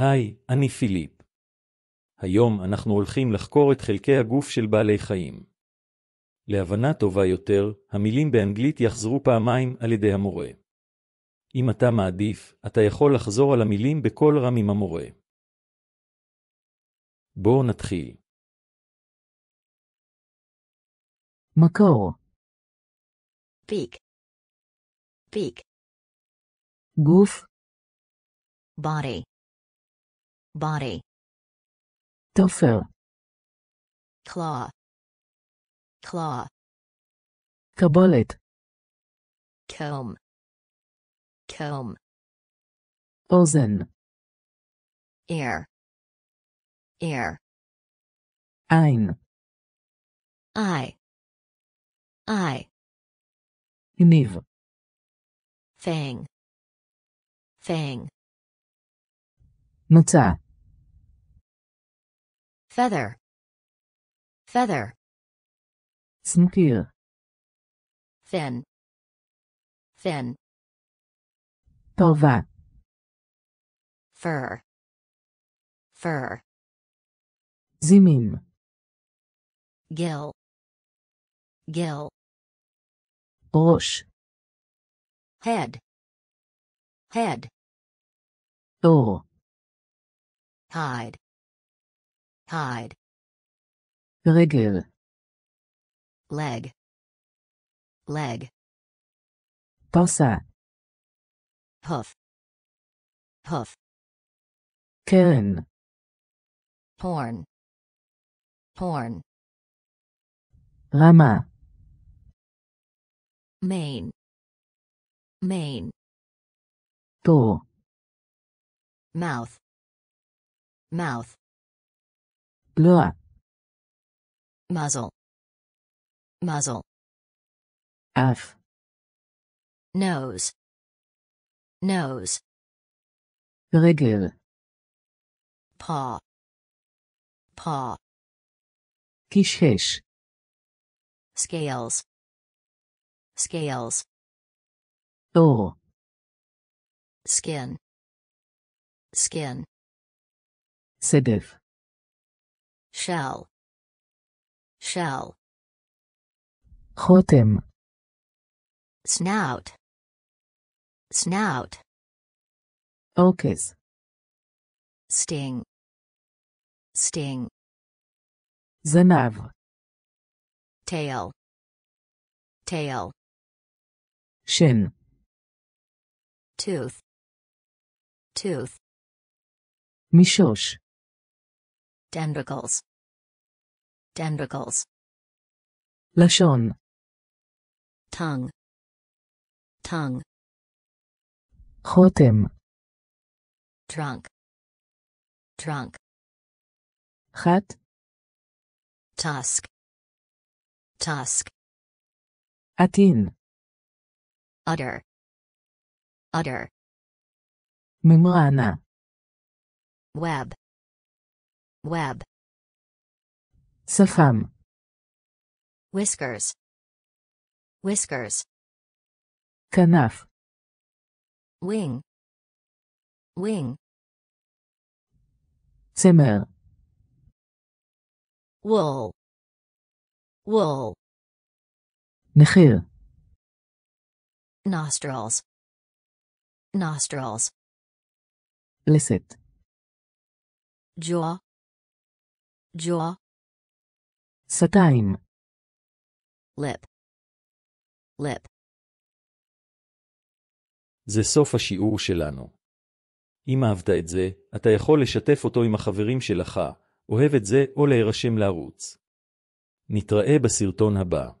היי, אני פיליפ. היום אנחנו הולכים לחקור את חלקי הגוף של בעלי חיים. להבנה טובה יותר, המילים באנגלית יחזרו פעמיים על ידי המורה. אם אתה מעדיף, אתה יכול לחזור על המילים בקול רם עם המורה. בואו נתחיל. מקור פיק פיק גוף בארי body. Tofu. Claw. Claw. Cabalet. Comb. Comb. Ozen. Air. Air. Ein. I. I. Niv. Fang. Fang. Nutzer feather feather snookür fin fin tova fur fur zimim gill gill Bush. Head. Head. Door. Hide. Hide. Regel. Leg. Leg. Pensa. Puff. Puff. Can. Horn. Horn. Rama. Main. Main. Go. Mouth. Mouth lure muzzle muzzle f nose nose regel paw paw kişheş scales scales o skin skin sedef shell shell Hotem. snout snout עוקז sting sting Zanav tail tail shin tooth tooth Mishosh. Tentacles. Tentacles. Lashon. Tongue. Tongue. Chotem. Trunk. Trunk. Chat. Tusk. Tusk. Atin. Udder. Udder. Membrana. Web. Web. Sa femme. Whiskers. Whiskers. Canaf. Wing. Wing. Semeur. Wool. Wool. نخيل. Nostrils. Nostrils. Licit. Jaw. jaw שפתיים lip lip זה סוף השיעור שלנו. אם אהבת את זה, אתה יכול לשתף אותו עם החברים שלך, אוהב את זה או להירשם לערוץ. נתראה בסרטון הבא.